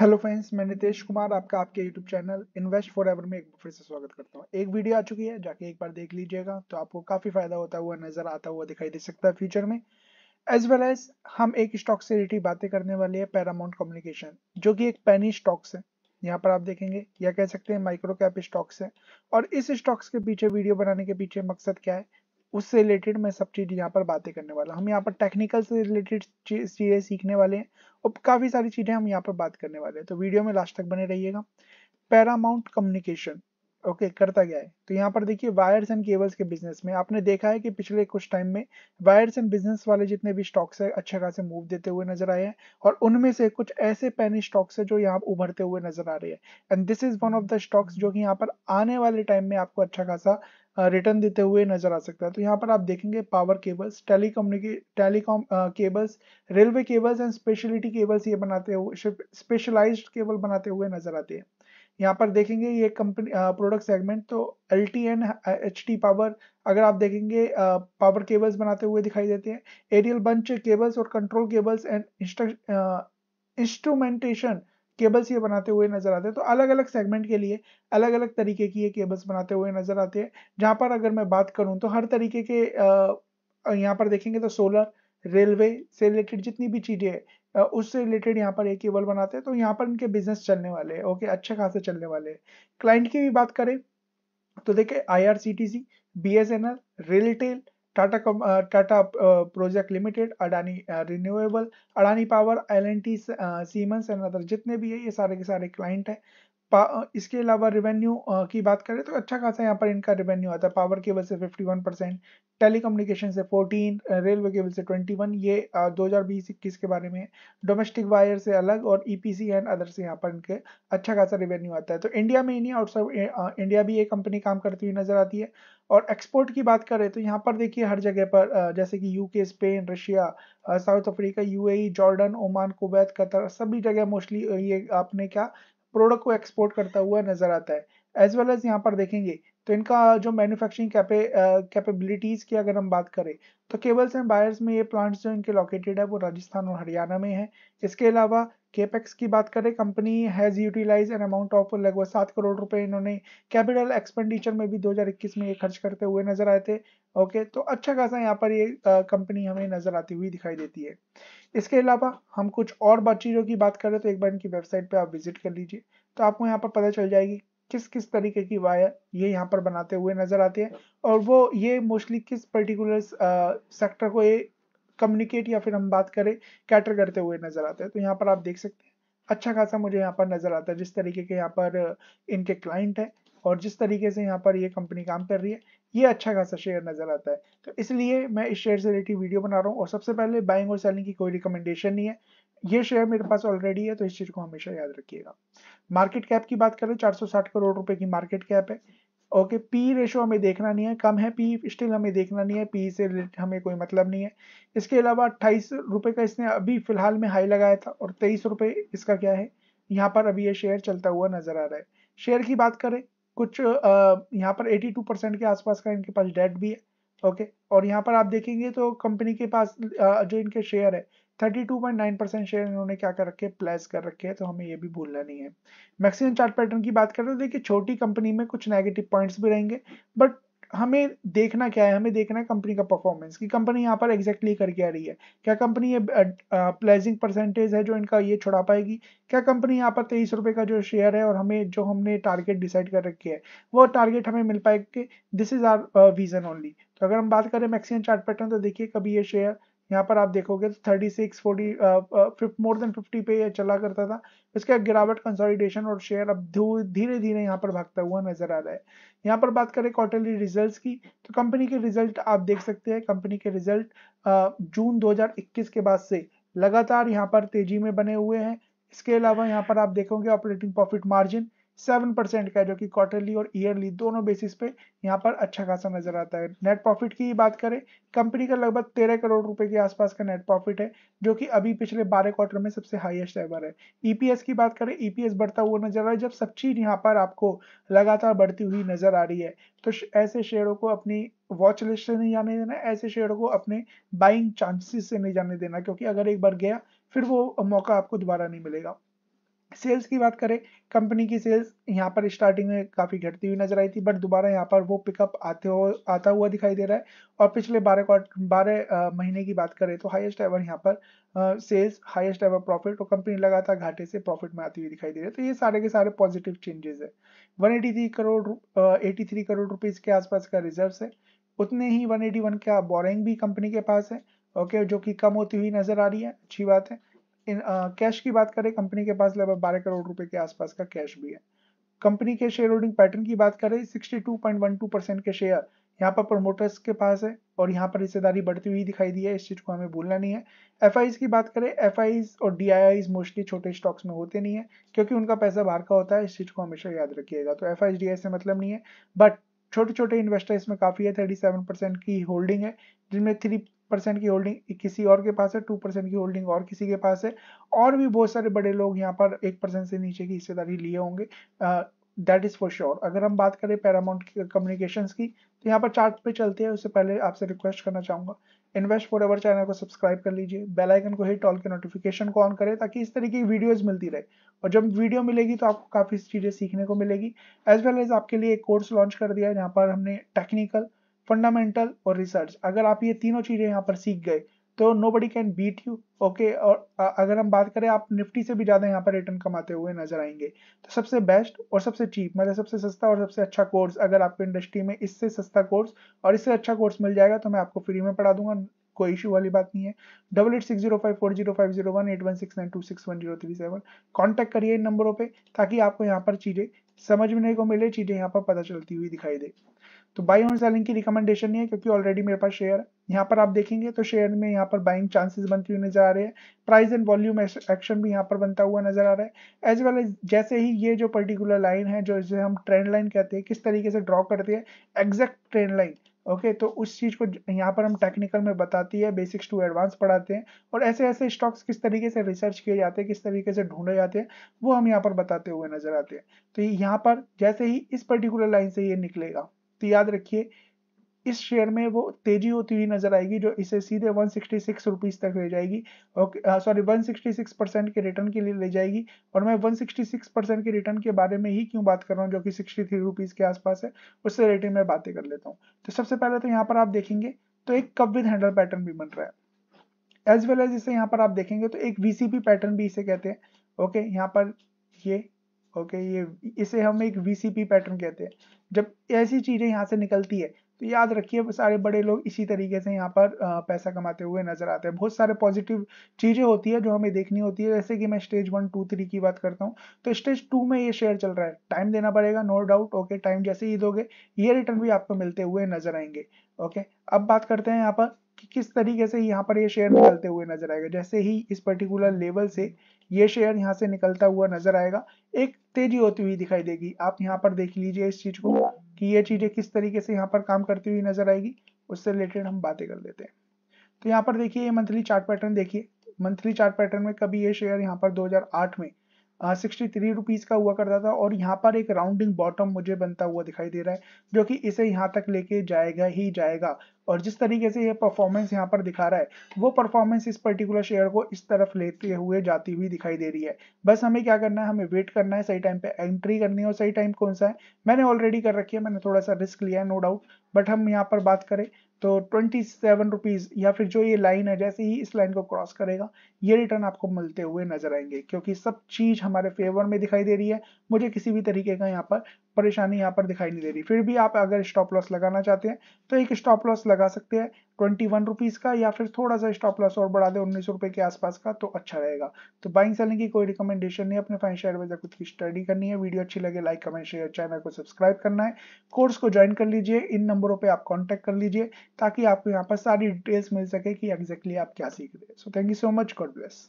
hello friends मैं नितेश कुमार आपका आपके YouTube channel invest forever में एक फिर से स्वागत करता हूँ एक वीडियो आ चुकी है जाके एक बार देख लीजिएगा तो आपको काफ़ी फायदा होता हुआ नज़र आता हुआ दिखाई दे सकता है फ्यूचर में एज वेल एज हम एक स्टॉक से रिलेटेड बातें करने वाले हैं पैरामाउंट कम्युनिकेशन जो कि एक पैनी स्टॉक्स है यहाँ पर आप देखेंगे या कह सकते हैं माइक्रो कैप स्टॉक्स है और इस स्टॉक्स के पीछे वीडियो बनाने के पीछे मकसद क्या है उससे रिलेटेड मैं सब चीज़ यहाँ पर बातें करने वाला हम यहाँ पर टेक्निकल से रिलेटेड चीज़ें सीखने वाले हैं और काफ़ी सारी चीज़ें हम यहाँ पर बात करने वाले हैं तो वीडियो में लास्ट तक बने रहिएगा पैरामाउंट कम्युनिकेशन ओके okay, करता गया है तो यहाँ पर देखिए वायर्स एंड केबल्स के बिजनेस में आपने देखा है कि पिछले कुछ टाइम में वायर्स एंड बिजनेस वाले जितने भी स्टॉक्स है अच्छे खासे मूव देते हुए नजर आए हैं और उनमें से कुछ ऐसे पैनी स्टॉक्स है जो यहाँ उभरते हुए नजर आ रहे हैं and this is one of the stocks जो कि यहाँ पर आने वाले टाइम में आपको अच्छा खासा रिटर्न देते हुए नजर आ सकता है तो यहाँ पर आप देखेंगे power cables telecommunicate telecom cables railway cables and speciality cables ये बनाते हुए स्पेशलाइज्ड केबल बनाते हुए नजर आते हैं यहाँ पर देखेंगे ये कंपनी प्रोडक्ट सेगमेंट तो L T and H T power अगर आप देखेंगे पावर केबल्स बनाते हुए दिखाई देते हैं एरियल बंच केबल्स और control cables and instrumentation cables ये बनाते हुए नजर आते हैं तो अलग अलग सेगमेंट के लिए अलग अलग तरीके की ये केबल्स बनाते हुए नजर आते हैं जहाँ पर अगर मैं बात करूँ तो हर तरीके के यहाँ पर देखेंगे तो सोलर रेलवे से रिलेटेड जितनी भी चीज़ें हैं उससे रिलेटेड यहाँ पर एक केबल बनाते हैं तो यहाँ पर इनके बिजनेस चलने वाले हैं ओके अच्छे खासे चलने वाले हैं क्लाइंट की भी बात करें तो देखे I R C T C B S N L RailTel Tata Tata project limited Adani renewable Adani power L and T Siemens and other जितने भी है ये सारे के सारे क्लाइंट हैं इसके अलावा रेवेन्यू की बात करें तो अच्छा खासा यहाँ पर इनका रेवेन्यू आता है पावर केबल से 51 परसेंट टेली से 14 रेलवे केबल से 21 ये दो हज़ार के बारे में डोमेस्टिक वायर से अलग और ईपीसी एंड अदर से यहाँ पर इनके अच्छा खासा रेवेन्यू आता है तो इंडिया में ही नहीं आउटसाइड इंडिया भी ये कंपनी काम करती हुई नज़र आती है और एक्सपोर्ट की बात करें तो यहाँ पर देखिए हर जगह पर जैसे कि UK Spain Russia South Africa UAE Jordan Oman Kuwait Qatar सभी जगह मोस्टली ये आपने क्या प्रोडक्ट को एक्सपोर्ट करता हुआ नजर आता है एज वेल एज यहाँ पर देखेंगे तो इनका जो मैन्युफैक्चरिंग कैपेबिलिटीज़ uh, की अगर हम बात करें तो केबल्स एंड बायर्स में ये प्लांट्स जो इनके लोकेटेड है वो राजस्थान और हरियाणा में है इसके अलावा केपेक्स की बात करें company has utilise an amount of लगभग सात करोड़ रुपए इन्होंने कैपिटल एक्सपेंडिचर में भी 2021 में ये खर्च करते हुए नजर आए थे ओके तो अच्छा खासा यहाँ पर ये कंपनी हमें नजर आती हुई दिखाई देती है इसके अलावा हम कुछ और बात चीज़ों की बात करें तो एक बार इनकी वेबसाइट पर आप विजिट कर लीजिए तो आपको यहाँ पर पता चल जाएगी किस किस तरीके की वायर ये यहाँ पर बनाते हुए नजर आते हैं और वो ये मोस्टली किस पर्टिकुलर सेक्टर को ये कम्युनिकेट या फिर हम बात करें कैटर करते हुए नजर आते हैं तो यहाँ पर आप देख सकते हैं अच्छा खासा मुझे यहाँ पर नजर आता है जिस तरीके के यहाँ पर इनके क्लाइंट है और जिस तरीके से यहाँ पर ये कंपनी काम कर रही है ये अच्छा खासा शेयर नजर आता है तो इसलिए मैं इस शेयर से रिलेटेड वीडियो बना रहा हूँ और सबसे पहले बाइंग और सेलिंग की कोई रिकमेंडेशन नहीं है ये शेयर मेरे पास ऑलरेडी है तो इस चीज को हमेशा याद रखिएगा मार्केट कैप की बात करें 460 करोड़ रुपए की मार्केट कैप है ओके पी रेशो हमें देखना नहीं है कम है पी स्टिल हमें देखना नहीं है पी से रिलेटेड हमें कोई मतलब नहीं है इसके अलावा अट्ठाईस रुपये का इसने अभी फिलहाल में हाई लगाया था और तेईस रुपये इसका क्या है यहाँ पर अभी ये शेयर चलता हुआ नजर आ रहा है शेयर की बात करें कुछ यहाँ पर 82 परसेंट के आसपास का इनके पास डेट भी है ओके और यहाँ पर आप देखेंगे तो कंपनी के पास जो इनके शेयर है 32.9 परसेंट शेयर इन्होंने क्या कर रखे प्लेस कर रखे हैं तो हमें ये भी भूलना नहीं है मैक्सिमम चार्ट पैटर्न की बात करें तो देखिए छोटी कंपनी में कुछ नेगेटिव पॉइंट्स भी रहेंगे बट हमें देखना क्या है हमें देखना है कंपनी का परफॉर्मेंस कि कंपनी यहाँ पर एग्जैक्टली करके आ रही है क्या कंपनी ये प्लेजिंग परसेंटेज है जो इनका ये छुड़ा पाएगी क्या कंपनी यहाँ पर तेईस रुपये का जो शेयर है और हमें जो हमने टारगेट डिसाइड कर रखी है वो टारगेट हमें मिल पाएगी this is our vision only तो अगर हम बात करें मैक्सिमम चार्ट पैटर्न तो देखिए कभी ये शेयर यहाँ पर आप देखोगे तो thirty six forty more than fifty पे ये चला करता था इसके गिरावट कंसोलिडेशन और शेयर अब धीरे धीरे यहाँ पर भागता हुआ नजर आ रहा है यहाँ पर बात करें क्वार्टरली रिजल्ट्स की तो कंपनी के रिजल्ट आप देख सकते हैं कंपनी के रिजल्ट uh, जून 2021 के बाद से लगातार यहाँ पर तेजी में बने हुए हैं इसके अलावा यहाँ पर आप देखोगे operating profit margin seven percent का जो कि क्वार्टरली और ईयरली दोनों बेसिस पे यहाँ पर अच्छा खासा नजर आता है नेट प्रॉफिट की बात करें कंपनी का लगभग तेरह करोड़ रुपए के आसपास का नेट प्रॉफिट है जो कि अभी पिछले बारह क्वार्टर में सबसे हाईएस्ट एवर है ईपीएस e की बात करें ईपीएस e बढ़ता हुआ नजर आ रहा है जब सब चीज यहाँ पर आपको लगातार बढ़ती हुई नजर आ रही है तो ऐसे शेयरों को अपनी वॉच लिस्ट से नहीं जाने देना ऐसे शेयरों को अपने बाइंग चांसेस से नहीं जाने देना क्योंकि अगर एक बार गया फिर वो मौका आपको दोबारा नहीं मिलेगा सेल्स की बात करें कंपनी की सेल्स यहाँ पर स्टार्टिंग में काफ़ी घटती हुई नजर आई थी बट दोबारा यहाँ पर वो पिकअप आते हो आता हुआ दिखाई दे रहा है और पिछले बारह बारह महीने की बात करें तो हाईएस्ट एवर यहाँ पर सेल्स हाईएस्ट एवर प्रॉफिट और कंपनी लगातार घाटे से प्रॉफिट में आती हुई दिखाई दे रही है तो ये सारे के सारे पॉजिटिव चेंजेस है one eighty crore eighty three crore rupees के आसपास का रिजर्व है उतने ही वन एटी वन का बोरिंग भी कंपनी के पास है ओके जो कि कम होती हुई नज़र आ रही है अच्छी बात है कैश की बात करें कंपनी के पास लगभग बारह करोड़ रुपए के आसपास का कैश भी है कंपनी के शेयर होल्डिंग पैटर्न की बात करें टू परसेंट के शेयर यहाँ पर प्रमोटर्स के पास है और यहाँ पर हिस्सेदारी बढ़ती हुई दिखाई दी है इस चीज़ को हमें भूलना नहीं है एफ की बात करें एफ और डी मोस्टली छोटे स्टॉक्स में होते नहीं है क्योंकि उनका पैसा बाहर का होता है इस चीज़ को हमेशा याद रखिएगा तो एफ आई से मतलब नहीं है बट छोटे छोटे इन्वेस्टर इसमें काफ़ी है थर्टी सेवन परसेंट की होल्डिंग है जिनमें थ्री परसेंट की होल्डिंग किसी और के पास है टू परसेंट की होल्डिंग और किसी के पास है और भी बहुत सारे बड़े लोग यहाँ पर एक परसेंट से नीचे की हिस्सेदारी लिए होंगे दैट इज़ फॉर श्योर अगर हम बात करें पैरामाउंट कम्युनिकेशन की तो यहाँ पर चार्ट पे चलते हैं उससे पहले आपसे रिक्वेस्ट करना चाहूंगा इन्वेस्ट फॉर एवर चैनल को सब्सक्राइब कर लीजिए बेल आइकन को हिट ऑल के नोटिफिकेशन को ऑन करें ताकि इस तरीके की वीडियोस मिलती रहे और जब वीडियो मिलेगी तो आपको काफ़ी चीज़ें सीखने को मिलेगी एज वेल एज आपके लिए एक कोर्स लॉन्च कर दिया है जहाँ पर हमने टेक्निकल फंडामेंटल और रिसर्च अगर आप ये तीनों चीजें यहाँ पर सीख गए तो nobody can beat you okay और अगर हम बात करें आप निफ्टी से भी ज़्यादा यहाँ पर रिटर्न कमाते हुए नजर आएंगे तो सबसे बेस्ट और सबसे चीप मतलब सबसे सस्ता और सबसे अच्छा कोर्स अगर आपको इंडस्ट्री में इससे सस्ता कोर्स और इससे अच्छा कोर्स मिल जाएगा तो मैं आपको फ्री में पढ़ा दूंगा कोई इशू वाली बात नहीं है double eight six zero five four zero five zero one eight one six nine two six one zero three seven contact करिए इन नंबरों पर ताकि आपको यहाँ पर चीज़ें समझने को मिले चीजें यहाँ पर पता चलती हुई दिखाई दे तो बाई ऑन सेलिंग की रिकमेंडेशन नहीं है क्योंकि ऑलरेडी मेरे पास शेयर यहाँ पर आप देखेंगे तो शेयर में यहाँ पर बाइंग चांसेस बनती हुई नजर आ रहे हैं प्राइस एंड वॉल्यूम एक्शन भी यहाँ पर बनता हुआ नजर आ रहा है एज वेल एज जैसे ही ये जो पर्टिकुलर लाइन है जो इसे हम ट्रेंड लाइन कहते हैं किस तरीके से ड्रॉ करते हैं एग्जैक्ट ट्रेंड लाइन ओके तो उस चीज़ को यहाँ पर हम टेक्निकल में बताती है बेसिक्स टू एडवांस पढ़ाते हैं और ऐसे ऐसे स्टॉक्स किस तरीके से रिसर्च किए जाते हैं किस तरीके से ढूंढे जाते हैं वो हम यहाँ पर बताते हुए नजर आते हैं तो यहाँ पर जैसे ही इस पर्टिकुलर लाइन से ये निकलेगा तो याद रखिए इस शेयर में वो तेजी होती हुई नजर आएगी जो इसे सीधे वन सिक्सटी तक ले जाएगी सॉरी 166 परसेंट के रिटर्न के लिए ले जाएगी और मैं वन परसेंट के रिटर्न के बारे में ही क्यों बात कर रहा हूँ जो कि 63 थ्री रुपीज़ के आसपास है उससे रिलेटेड मैं बातें कर लेता हूँ तो सबसे पहले तो यहाँ पर आप देखेंगे तो एक कब विद हैंडल पैटर्न भी बन रहा है एज वेल एज इसे यहाँ पर आप देखेंगे तो एक वीसीपी पैटर्न भी इसे कहते हैं ओके यहाँ पर ये ओके ये इसे हम एक वीसीपी पैटर्न कहते हैं जब ऐसी चीजें यहाँ से निकलती है तो याद रखिए सारे बड़े लोग इसी तरीके से यहाँ पर पैसा कमाते हुए नजर आते हैं बहुत सारे पॉजिटिव चीज़ें होती है जो हमें देखनी होती है जैसे कि मैं स्टेज वन टू थ्री की बात करता हूँ तो स्टेज टू में ये शेयर चल रहा है टाइम देना पड़ेगा नो डाउट ओके टाइम जैसे ही दोगे ये रिटर्न भी आपको मिलते हुए नजर आएंगे ओके अब बात करते हैं यहाँ पर कि किस तरीके से यहाँ पर ये शेयर निकलते हुए नजर आएगा जैसे ही इस पर्टिकुलर लेवल से ये शेयर यहाँ से निकलता हुआ नजर आएगा एक तेजी होती हुई दिखाई देगी आप यहाँ पर देख लीजिए इस चीज को कि ये चीज़ें किस तरीके से यहाँ पर काम करती हुई नजर आएगी उससे रिलेटेड हम बातें कर लेते हैं तो यहाँ पर देखिए ये मंथली चार्ट पैटर्न देखिए मंथली चार्ट पैटर्न में कभी ये शेयर यहाँ पर 2008 में सिक्सटी थ्री रुपीज़ का हुआ करता था और यहाँ पर एक राउंडिंग बॉटम मुझे बनता हुआ दिखाई दे रहा है जो कि इसे यहाँ तक लेके जाएगा ही जाएगा और जिस तरीके से ये परफॉर्मेंस यहाँ पर दिखा रहा है वो परफॉर्मेंस इस पर्टिकुलर शेयर को इस तरफ लेते हुए जाती हुई दिखाई दे रही है बस हमें क्या करना है हमें वेट करना है सही टाइम पे एंट्री करनी है और सही टाइम कौन सा है मैंने ऑलरेडी कर रखी है मैंने थोड़ा सा रिस्क लिया है नो डाउट बट हम यहाँ पर बात करें तो ट्वेंटी सेवन रुपीज़ या फिर जो ये लाइन है जैसे ही इस लाइन को क्रॉस करेगा ये रिटर्न आपको मिलते हुए नजर आएंगे क्योंकि सब चीज़ हमारे फेवर में दिखाई दे रही है मुझे किसी भी तरीके का यहाँ पर परेशानी यहाँ पर दिखाई नहीं दे रही फिर भी आप अगर स्टॉप लॉस लगाना चाहते हैं तो एक स्टॉप लॉस लगा सकते हैं ट्वेंटी वन रुपीज़ का या फिर थोड़ा सा स्टॉप लॉस और बढ़ा दे उन्नीस रुपये के आसपास का तो अच्छा रहेगा तो बाइंग सेलिंग की कोई रिकमेंडेशन नहीं अपने फाइनेंशियल एडवाइजर खुद की स्टडी करनी है वीडियो अच्छी लगे लाइक कमेंट शेयर चैनल को सब्सक्राइब करना है कोर्स को ज्वाइन कर लीजिए इन नंबरों पर आप कॉन्टैक्ट कर लीजिए ताकि आपको यहाँ पर सारी डिटेल्स मिल सके कि एग्जैक्टली आप क्या सीख रहे हैं so thank you so much God bless